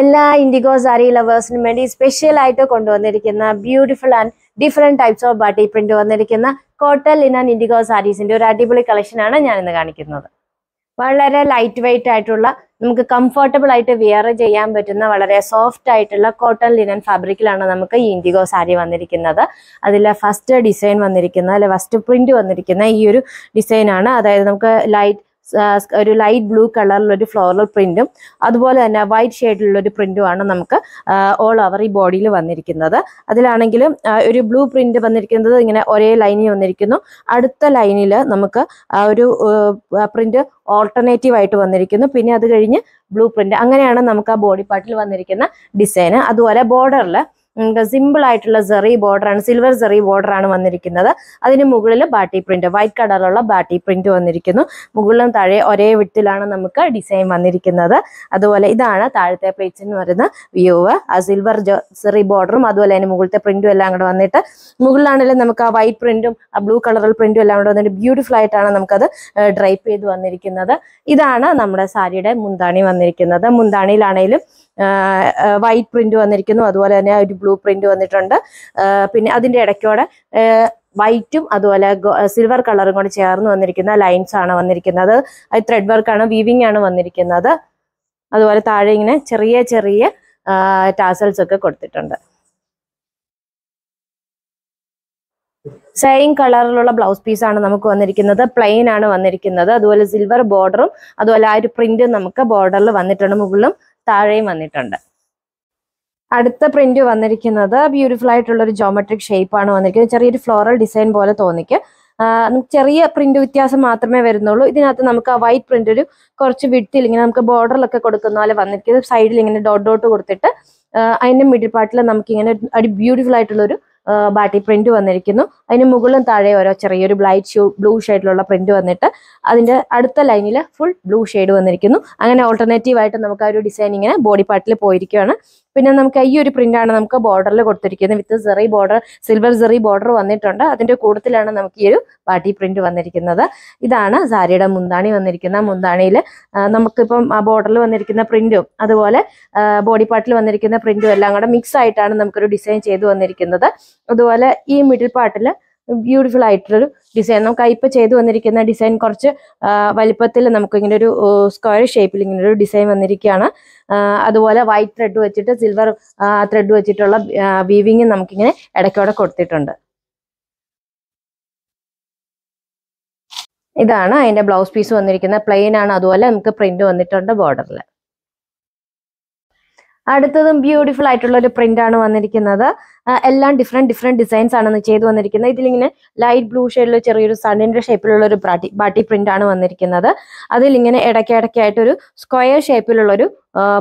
എല്ലാ ഇൻഡിഗോ സാരി ലവേഴ്സിനും വേണ്ടി സ്പെഷ്യൽ ആയിട്ട് കൊണ്ടുവന്നിരിക്കുന്ന beautiful and different types of batik print വന്നിരിക്കുന്ന കോട്ടൽ ലിനൻ ഇൻഡിഗോ സാരീസിന്റെ ഒരു അടിപൊളി ആണ് ഞാൻ ഇന്ന് കാണിക്കുന്നത് വളരെ ലൈറ്റ് വെയിറ്റ് ആയിട്ടുള്ള നമുക്ക് കംഫർട്ടബിൾ ആയിട്ട് വിയർ ചെയ്യാൻ പറ്റുന്ന വളരെ സോഫ്റ്റ് ആയിട്ടുള്ള കോട്ടൺ ലിനൻ ഫാബ്രിക്കിലാണ് നമുക്ക് ഈ ഇൻഡിഗോ സാരി വന്നിരിക്കുന്നത് അതിലെ ഫസ്റ്റ് ഡിസൈൻ വന്നിരിക്കുന്ന അല്ലെ ഫസ്റ്റ് പ്രിന്റ് വന്നിരിക്കുന്ന ഈ ഒരു ഡിസൈനാണ് അതായത് നമുക്ക് ലൈറ്റ് ഒരു ലൈറ്റ് ബ്ലൂ കളറിലൊരു ഫ്ലോറൽ പ്രിന്റും അതുപോലെ തന്നെ വൈറ്റ് ഷെയ്ഡിലുള്ള ഒരു പ്രിന്റുമാണ് നമുക്ക് ഓൾ ഓവർ ഈ ബോഡിയിൽ വന്നിരിക്കുന്നത് അതിലാണെങ്കിലും ഒരു ബ്ലൂ പ്രിന്റ് വന്നിരിക്കുന്നത് ഇങ്ങനെ ഒരേ ലൈനിൽ വന്നിരിക്കുന്നു അടുത്ത ലൈനിൽ നമുക്ക് ഒരു പ്രിന്റ് ഓൾട്ടർനേറ്റീവ് ആയിട്ട് വന്നിരിക്കുന്നു പിന്നെ അത് കഴിഞ്ഞ് ബ്ലൂ പ്രിന്റ് അങ്ങനെയാണ് നമുക്ക് ആ ബോഡി പാർട്ടിൽ വന്നിരിക്കുന്ന ഡിസൈന് അതുപോലെ ബോർഡറിൽ സിമ്പിൾ ആയിട്ടുള്ള സെറി ബോർഡറാണ് സിൽവർ സെറി ബോർഡറാണ് വന്നിരിക്കുന്നത് അതിന് മുകളിൽ ബാട്ടി പ്രിന്റ് വൈറ്റ് കളറുള്ള ബാട്ടി പ്രിന്റ് വന്നിരിക്കുന്നു മുകളിലും താഴെ ഒരേ വിട്ടിലാണ് നമുക്ക് ഡിസൈൻ വന്നിരിക്കുന്നത് അതുപോലെ ഇതാണ് താഴത്തെ എന്ന് പറയുന്ന വ്യൂവ് ആ സിൽവർ സെറി ബോർഡറും അതുപോലെ അതിന് മുകളിലത്തെ പ്രിന്റും എല്ലാം കൂടെ വന്നിട്ട് മുകളിലാണെങ്കിലും നമുക്ക് ആ വൈറ്റ് പ്രിന്റും ആ ബ്ലൂ കളറിൽ പ്രിന്റും എല്ലാം കൂടെ വന്നിട്ട് ബ്യൂട്ടിഫുൾ ആയിട്ടാണ് നമുക്കത് ഡ്രൈപ്പ് ചെയ്ത് വന്നിരിക്കുന്നത് ഇതാണ് നമ്മുടെ സാരിയുടെ മുന്താണി വന്നിരിക്കുന്നത് മുന്താണിയിലാണെങ്കിലും വൈറ്റ് പ്രിന്റ് വന്നിരിക്കുന്നു അതുപോലെ തന്നെ ഒരു ബ്ലൂ പ്രിന്റ് വന്നിട്ടുണ്ട് പിന്നെ അതിൻ്റെ ഇടയ്ക്കോടെ വൈറ്റും അതുപോലെ സിൽവർ കളറും കൂടി ചേർന്ന് വന്നിരിക്കുന്ന ലൈൻസ് ആണ് വന്നിരിക്കുന്നത് അത് ത്രെഡ് വർക്കാണ് വീവിംഗ് ആണ് വന്നിരിക്കുന്നത് അതുപോലെ താഴെ ഇങ്ങനെ ചെറിയ ചെറിയ ടാസൽസ് ഒക്കെ കൊടുത്തിട്ടുണ്ട് സെയിം കളറിലുള്ള ബ്ലൗസ് ആണ് നമുക്ക് വന്നിരിക്കുന്നത് പ്ലെയിൻ ആണ് വന്നിരിക്കുന്നത് അതുപോലെ സിൽവർ ബോർഡറും അതുപോലെ ആ ഒരു പ്രിന്റും നമുക്ക് ബോർഡറിൽ വന്നിട്ടുണ്ട് മുകളിലും താഴെയും വന്നിട്ടുണ്ട് അടുത്ത പ്രിന്റ് വന്നിരിക്കുന്നത് ബ്യൂട്ടിഫുൾ ആയിട്ടുള്ള ഒരു ജോമെട്രിക് ഷേപ്പാണ് വന്നിരിക്കുന്നത് ചെറിയൊരു ഫ്ലോറൽ ഡിസൈൻ പോലെ തോന്നിക്ക് ചെറിയ പ്രിന്റ് വ്യത്യാസം മാത്രമേ വരുന്നുള്ളൂ ഇതിനകത്ത് നമുക്ക് ആ വൈറ്റ് പ്രിന്റ് ഒരു കുറച്ച് വിട്ടിൽ ഇങ്ങനെ നമുക്ക് ബോർഡറിലൊക്കെ കൊടുക്കുന്ന പോലെ വന്നിരിക്കുന്നത് സൈഡിൽ ഇങ്ങനെ ഡോട്ട് ഡോട്ട് കൊടുത്തിട്ട് അതിന്റെ മിഡിൽ പാർട്ടിൽ നമുക്ക് ഇങ്ങനെ ഒരു ബ്യൂട്ടിഫുൾ ആയിട്ടുള്ള ഒരു ബാട്ടി പ്രിന്റ് വന്നിരിക്കുന്നു അതിന് മുകളിലും താഴെ ഓരോ ചെറിയൊരു ബ്ലൈറ്റ് ഷൂ ബ്ലൂ ഷെയ്ഡിലുള്ള പ്രിന്റ് വന്നിട്ട് അതിന്റെ അടുത്ത ലൈനിൽ ഫുൾ ബ്ലൂ ഷെയ്ഡ് വന്നിരിക്കുന്നു അങ്ങനെ ഓൾട്ടർനേറ്റീവ് ആയിട്ട് നമുക്ക് ആ ഒരു ഡിസൈൻ ഇങ്ങനെ ബോഡി പാർട്ടിൽ പോയിരിക്കുകയാണ് പിന്നെ നമുക്ക് ഈ ഒരു പ്രിന്റാണ് നമുക്ക് ബോർഡറിൽ കൊടുത്തിരിക്കുന്നത് with zari border silver zari border വന്നിട്ടുണ്ട് അതിന്റെ കൂടുതലാണ് നമുക്ക് ഈ ഒരു ബാട്ടി പ്രിന്റ് വന്നിരിക്കുന്നത് ഇതാണ് സാരിയുടെ മുന്താണി വന്നിരിക്കുന്ന മുന്താണിയിൽ നമുക്കിപ്പം ബോർഡറിൽ വന്നിരിക്കുന്ന പ്രിന്റും അതുപോലെ ബോഡി പാർട്ടിൽ വന്നിരിക്കുന്ന പ്രിന്റും എല്ലാം കൂടെ മിക്സ് ആയിട്ടാണ് നമുക്കൊരു ഡിസൈൻ ചെയ്ത് വന്നിരിക്കുന്നത് അതുപോലെ ഈ മിഡിൽ പാർട്ടിൽ ബ്യൂട്ടിഫുൾ ആയിട്ടുള്ളൊരു ഡിസൈൻ നമുക്ക് ഇപ്പം ചെയ്തു വന്നിരിക്കുന്ന ഡിസൈൻ കുറച്ച് വലിപ്പത്തിൽ നമുക്ക് ഇങ്ങനെ ഒരു സ്ക്വയർ ഷേപ്പിൽ ഇങ്ങനെ ഒരു ഡിസൈൻ വന്നിരിക്കുകയാണ് അതുപോലെ വൈറ്റ് ത്രെഡ് വെച്ചിട്ട് സിൽവർ ത്രെഡ് വെച്ചിട്ടുള്ള വീവിങ് നമുക്കിങ്ങനെ ഇടയ്ക്കോടെ കൊടുത്തിട്ടുണ്ട് ഇതാണ് അതിൻ്റെ ബ്ലൗസ് പീസ് വന്നിരിക്കുന്നത് പ്ലെയിൻ ആണ് അതുപോലെ നമുക്ക് പ്രിന്റ് വന്നിട്ടുണ്ട് ബോർഡറിൽ അടുത്തതും ബ്യൂട്ടിഫുൾ ആയിട്ടുള്ള ഒരു പ്രിന്റ് ആണ് വന്നിരിക്കുന്നത് എല്ലാം ഡിഫറെൻറ്റ് ഡിഫറെൻറ്റ് ഡിസൈൻസ് ആണെന്ന് ചെയ്തു വന്നിരിക്കുന്നത് ഇതിലിങ്ങനെ ലൈറ്റ് ബ്ലൂ ഷെയ്ഡിൽ ചെറിയൊരു സണ്ണിൻ്റെ ഷേപ്പിലുള്ള ഒരു ബാട്ടി ബാട്ടി പ്രിൻ്റാണ് വന്നിരിക്കുന്നത് അതിലിങ്ങനെ ഇടയ്ക്കിടയ്ക്കായിട്ടൊരു സ്ക്വയർ ഷേപ്പിലുള്ളൊരു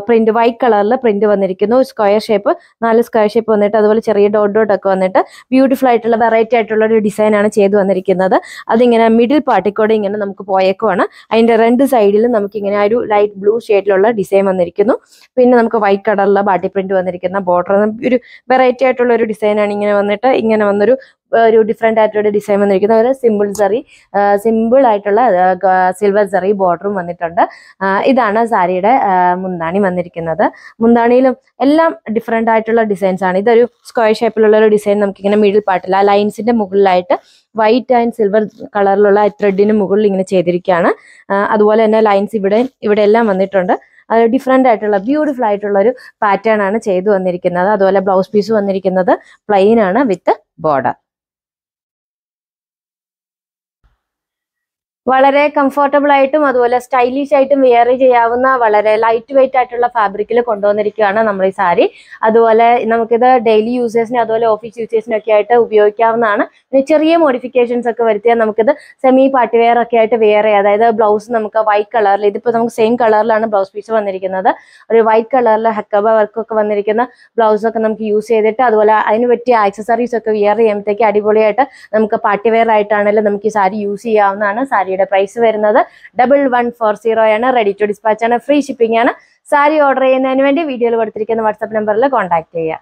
പ്രിന്റ് വൈറ്റ് കളറിൽ പ്രിന്റ് വന്നിരിക്കുന്നു സ്ക്വയർ ഷേപ്പ് നാല് സ്ക്വയർ ഷേപ്പ് വന്നിട്ട് അതുപോലെ ചെറിയ ഡോട്ട് ഡോട്ട് ഒക്കെ വന്നിട്ട് ബ്യൂട്ടിഫുൾ ആയിട്ടുള്ള വെറൈറ്റി ആയിട്ടുള്ള ഒരു ഡിസൈനാണ് ചെയ്തു വന്നിരിക്കുന്നത് അതിങ്ങനെ മിഡിൽ പാർട്ടി കൂടെ ഇങ്ങനെ നമുക്ക് പോയേക്കുവാണ് അതിന്റെ രണ്ട് സൈഡിലും നമുക്ക് ഇങ്ങനെ ഒരു ലൈറ്റ് ബ്ലൂ ഷെയ്ഡിലുള്ള ഡിസൈൻ വന്നിരിക്കുന്നു പിന്നെ നമുക്ക് വൈറ്റ് കളറിലുള്ള ബാട്ടി പ്രിന്റ് വന്നിരിക്കുന്ന ബോർഡർ ഒരു വെറൈറ്റി ആയിട്ടുള്ള ആയിട്ടുള്ള ഒരു ഡിസൈനാണ് ഇങ്ങനെ വന്നിട്ട് ഇങ്ങനെ വന്നൊരു ഒരു ഡിഫറെൻ്റ് ആയിട്ടുള്ള ഡിസൈൻ വന്നിരിക്കുന്നത് ഒരു സിമ്പിൾ സെറി സിമ്പിൾ ആയിട്ടുള്ള സിൽവർ സെറി ബോർഡറും വന്നിട്ടുണ്ട് ഇതാണ് സാരിയുടെ മുന്താണി വന്നിരിക്കുന്നത് മുന്താണിയിലും എല്ലാം ഡിഫറെൻ്റ് ആയിട്ടുള്ള ഡിസൈൻസ് ആണ് ഇതൊരു സ്ക്വയർ ഷേപ്പിലുള്ള ഒരു ഡിസൈൻ നമുക്കിങ്ങനെ മിഡിൽ പാട്ടില്ല ആ ലൈൻസിൻ്റെ മുകളിലായിട്ട് വൈറ്റ് ആൻഡ് സിൽവർ കളറിലുള്ള ത്രെഡിന് മുകളിൽ ഇങ്ങനെ ചെയ്തിരിക്കുകയാണ് അതുപോലെ തന്നെ ലൈൻസ് ഇവിടെ ഇവിടെ എല്ലാം വന്നിട്ടുണ്ട് ഡിഫറെൻ്റ് ആയിട്ടുള്ള ബ്യൂട്ടിഫുൾ ആയിട്ടുള്ള ഒരു പാറ്റേൺ ആണ് ചെയ്തു വന്നിരിക്കുന്നത് അതുപോലെ ബ്ലൗസ് പീസ് വന്നിരിക്കുന്നത് പ്ലെയിൻ ആണ് വിത്ത് ബോർഡർ വളരെ കംഫർട്ടബിൾ ആയിട്ടും അതുപോലെ സ്റ്റൈലിഷ് ആയിട്ടും വെയർ ചെയ്യാവുന്ന വളരെ ലൈറ്റ് വെയിറ്റ് ആയിട്ടുള്ള ഫാബ്രിക്കിൽ കൊണ്ടുവന്നിരിക്കുകയാണ് നമ്മൾ ഈ സാരി അതുപോലെ നമുക്കിത് ഡെയിലി യൂസേഴ്സിന് അതുപോലെ ഓഫീസ് യൂസേഴ്സിനൊക്കെ ആയിട്ട് ഉപയോഗിക്കാവുന്നതാണ് പിന്നെ ചെറിയ മോഡിഫിക്കേഷൻസ് ഒക്കെ വരുത്തിയാൽ നമുക്കിത് സെമി പാർട്ടി വെയർ ഒക്കെ ആയിട്ട് വെയർ ചെയ്യാം അതായത് ബ്ലൗസ് നമുക്ക് വൈറ്റ് കളറിൽ ഇതിപ്പോൾ നമുക്ക് സെയിം കളറിലാണ് ബ്ലൗസ് പീസ് വന്നിരിക്കുന്നത് ഒരു വൈറ്റ് കളറിൽ ഹക്കബ വർക്കൊക്കെ വന്നിരിക്കുന്ന ബ്ലൗസ് ഒക്കെ നമുക്ക് യൂസ് ചെയ്തിട്ട് അതുപോലെ അതിന് പറ്റിയ ആക്സസറീസ് ഒക്കെ വെയർ ചെയ്യുമ്പോഴത്തേക്ക് അടിപൊളിയായിട്ട് നമുക്ക് പാർട്ടി വെയർ ആയിട്ടാണെങ്കിലും നമുക്ക് ഈ സാരി യൂസ് ചെയ്യാവുന്നതാണ് സാരി സാരിയുടെ പ്രൈസ് വരുന്നത് ഡബിൾ വൺ ഫോർ സീറോ ആണ് റെഡി ടു ഡിസ്പാച്ച് ആണ് ഫ്രീ ഷിപ്പിംഗ് ആണ് സാരി ഓർഡർ ചെയ്യുന്നതിന് വേണ്ടി വീഡിയോയിൽ കൊടുത്തിരിക്കുന്ന വാട്സ്ആപ്പ് നമ്പറിൽ കോൺടാക്ട് ചെയ്യുക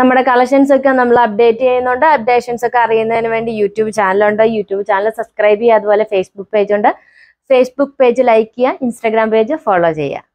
നമ്മുടെ കളക്ഷൻസ് ഒക്കെ നമ്മൾ അപ്ഡേറ്റ് ചെയ്യുന്നുണ്ട് അപ്ഡേഷൻസ് ഒക്കെ അറിയുന്നതിന് വേണ്ടി യൂട്യൂബ് ചാനലുണ്ട് യൂട്യൂബ് ചാനൽ സബ്സ്ക്രൈബ് ചെയ്യുക അതുപോലെ ഫേസ്ബുക്ക് പേജ് ഉണ്ട് ഫേസ്ബുക്ക് പേജ് ലൈക്ക് ചെയ്യുക ഇൻസ്റ്റാഗ്രാം പേജ് ഫോളോ ചെയ്യുക